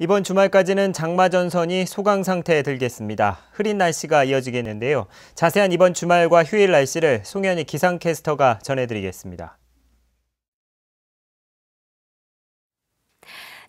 이번 주말까지는 장마 전선이 소강 상태에 들겠습니다. 흐린 날씨가 이어지겠는데요. 자세한 이번 주말과 휴일 날씨를 송현희 기상캐스터가 전해드리겠습니다.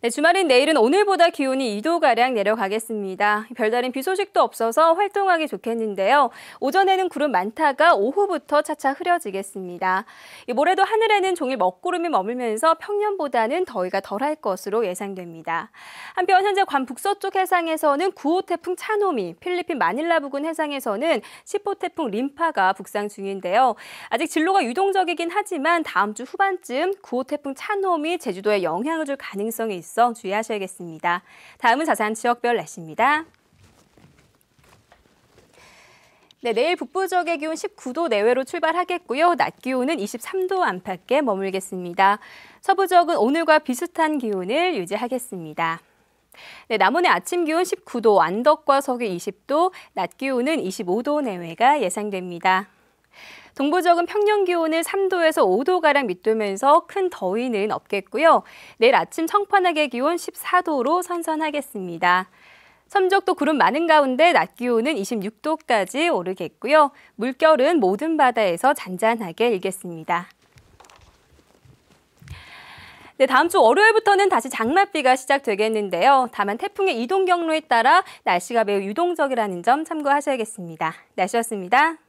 네, 주말인 내일은 오늘보다 기온이 2도가량 내려가겠습니다. 별다른 비 소식도 없어서 활동하기 좋겠는데요. 오전에는 구름 많다가 오후부터 차차 흐려지겠습니다. 모레도 하늘에는 종일 먹구름이 머물면서 평년보다는 더위가 덜할 것으로 예상됩니다. 한편 현재 관 북서쪽 해상에서는 9호 태풍 차노미, 필리핀 마닐라 부근 해상에서는 10호 태풍 림파가 북상 중인데요. 아직 진로가 유동적이긴 하지만 다음 주 후반쯤 9호 태풍 차노미 제주도에 영향을 줄 가능성이 있습니다. 일교성 주의하셔야겠습니다. 다음은 자세한 지역별 날씨입니다. 네, 내일 북부 지역의 기온 19도 내외로 출발하겠고요. 낮 기온은 23도 안팎에 머물겠습니다. 서부 지역은 오늘과 비슷한 기온을 유지하겠습니다. 네, 남원의 아침 기온 19도, 안덕과 서귀 20도, 낮 기온은 25도 내외가 예상됩니다. 동부적은 평년 기온을 3도에서 5도가량 밑돌면서 큰 더위는 없겠고요. 내일 아침 청판하게 기온 14도로 선선하겠습니다. 섬적도 구름 많은 가운데 낮 기온은 26도까지 오르겠고요. 물결은 모든 바다에서 잔잔하게 일겠습니다. 네, 다음 주 월요일부터는 다시 장맛비가 시작되겠는데요. 다만 태풍의 이동 경로에 따라 날씨가 매우 유동적이라는 점 참고하셔야겠습니다. 날씨였습니다.